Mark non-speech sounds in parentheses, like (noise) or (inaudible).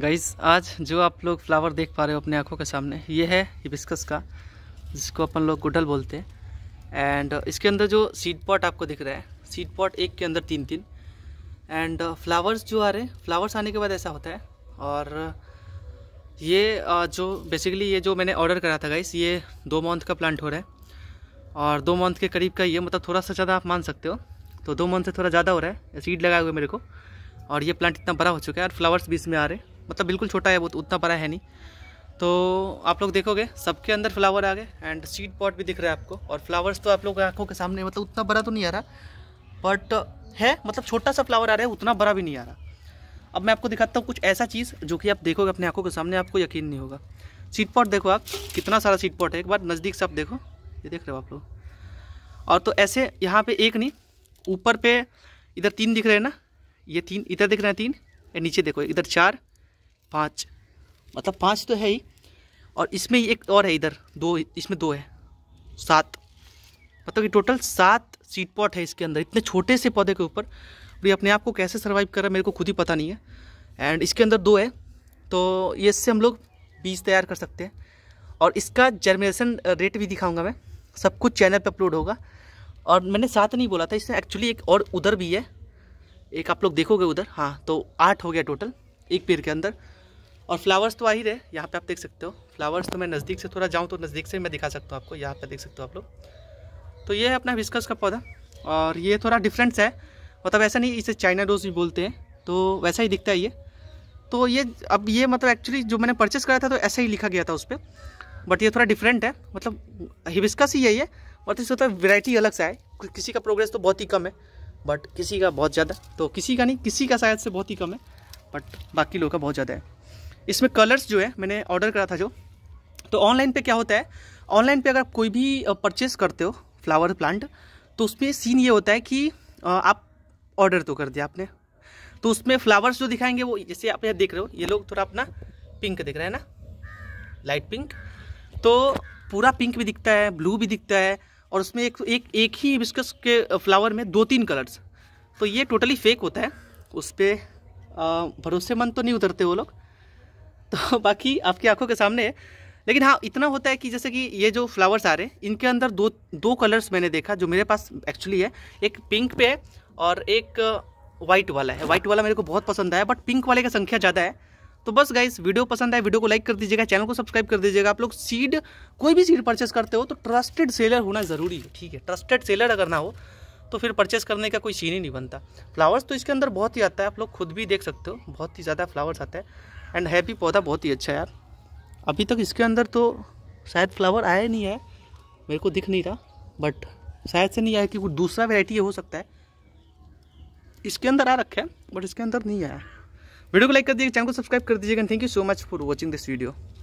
guys आज जो आप लोग फ्लावर देख पा रहे हो अपने आंखों के सामने ये है हिबिस्कस का जिसको अपन लोग गुडल बोलते हैं एंड uh, इसके अंदर जो सीड पॉट आपको दिख रहा है सीड पॉट एक के अंदर तीन तीन एंड फ्लावर्स uh, जो आ रहे हैं फ्लावर्स आने के बाद ऐसा होता है और uh, ये जो बेसिकली ये जो मैंने ऑर्डर करा था गाइस ये दो मंथ का प्लांट हो रहा है और दो मंथ के करीब का ये मतलब थोड़ा सा ज़्यादा आप मान सकते हो तो दो मंथ से थोड़ा ज़्यादा हो रहा है सीड लगाए हुए मेरे को और ये प्लांट इतना बड़ा हो चुका है और फ्लावर्स भी इसमें आ रहे हैं मतलब बिल्कुल छोटा है वो तो उतना बड़ा है नहीं तो आप लोग देखोगे सबके अंदर फ्लावर आ गए एंड सीड पॉट भी दिख रहा है आपको और फ्लावर्स तो आप लोग आंखों के सामने मतलब उतना बड़ा तो नहीं आ रहा बट है मतलब छोटा सा फ्लावर आ रहा है उतना बड़ा भी नहीं आ रहा अब मैं आपको दिखाता हूँ कुछ ऐसा चीज़ जो कि आप देखोगे अपने आँखों के सामने आपको यकीन नहीं होगा सीट पॉट देखो आप कितना सारा सीट पॉट है एक बार नज़दीक से आप देखो ये देख रहे हो आप लोग और तो ऐसे यहाँ पे एक नहीं ऊपर पे इधर तीन दिख रहे हैं ना ये तीन इधर दिख रहे हैं तीन नीचे देखो इधर चार पाँच मतलब पाँच तो है ही और इसमें ही एक और है इधर दो इसमें दो है सात मतलब कि टोटल सात सीट पॉट है इसके अंदर इतने छोटे से पौधे के ऊपर और ये अपने आप को कैसे सर्वाइव कर रहा है मेरे को खुद ही पता नहीं है एंड इसके अंदर दो है तो ये इससे हम लोग बीज तैयार कर सकते हैं और इसका जर्मिनेशन रेट भी दिखाऊंगा मैं सब कुछ चैनल पे अपलोड होगा और मैंने साथ नहीं बोला था इसमें एक्चुअली एक और उधर भी है एक आप लोग देखोगे उधर हाँ तो आठ हो गया टोटल एक पेड़ के अंदर और फ्लावर्स तो आ ही रहे यहाँ पे आप देख सकते हो फ्लावर्स तो मैं नज़दीक से थोड़ा जाऊँ तो नज़दीक से मैं दिखा सकता हूँ आपको यहाँ पे देख सकते हो आप लोग तो ये है अपना विस्कस का पौधा और ये थोड़ा डिफरेंस है मतलब ऐसा नहीं इसे चाइना रोज़ भी बोलते हैं तो वैसा ही दिखता है ये तो ये अब ये मतलब एक्चुअली जो मैंने परचेस कराया था तो ऐसा ही लिखा गया था उस पर बट ये थोड़ा डिफरेंट है मतलब हिबिस्कस ही है ये बट होता थोड़ा वेराइटी अलग सा है किसी का प्रोग्रेस तो बहुत ही कम है बट किसी का बहुत ज़्यादा तो किसी का नहीं किसी का शायद से बहुत ही कम है बट बाकी लोगों का बहुत ज़्यादा है इसमें कलर्स जो है मैंने ऑर्डर करा था जो तो ऑनलाइन पे क्या होता है ऑनलाइन पे अगर आप कोई भी परचेस करते हो फ्लावर प्लांट तो उसमें सीन ये होता है कि आप ऑर्डर तो कर दिया आपने तो उसमें फ्लावर्स जो दिखाएंगे वो जैसे आप यहाँ देख रहे हो ये लोग थोड़ा अपना पिंक दिख रहे हैं ना लाइट पिंक तो पूरा पिंक भी दिखता है ब्लू भी दिखता है और उसमें एक एक, एक ही बिस्कस के फ्लावर में दो तीन कलर्स तो ये टोटली फेक होता है उस पर भरोसेमंद तो नहीं उतरते वो लोग तो (laughs) बाकी आपकी आंखों के सामने है लेकिन हाँ इतना होता है कि जैसे कि ये जो फ्लावर्स आ रहे हैं इनके अंदर दो दो कलर्स मैंने देखा जो मेरे पास एक्चुअली है एक पिंक पे है और एक वाइट uh, वाला है वाइट वाला मेरे को बहुत पसंद आया बट पिंक वाले की संख्या ज़्यादा है तो बस गाइस वीडियो पसंद आए वीडियो को लाइक कर दीजिएगा चैनल को सब्सक्राइब कर दीजिएगा आप लोग सीड कोई भी सीड परचेस करते हो तो ट्रस्टेड सेलर होना ज़रूरी है ठीक है ट्रस्टेड सेलर अगर ना हो तो फिर परचेस करने का कोई सीन ही नहीं बनता फ्लावर्स तो इसके अंदर बहुत ही आता है आप लोग खुद भी देख सकते हो बहुत ही ज़्यादा फ्लावर्स आता है एंड हैप्पी पौधा बहुत ही अच्छा है यार अभी तक इसके अंदर तो शायद फ्लावर आया नहीं है मेरे को दिख नहीं रहा बट शायद से नहीं आया कि कुछ दूसरा वेराइटी हो सकता है इसके अंदर आ रखा है बट इसके अंदर नहीं आया वीडियो को लाइक कर दीजिए चैनल को सब्सक्राइब कर दीजिएगा thank you so much for watching this video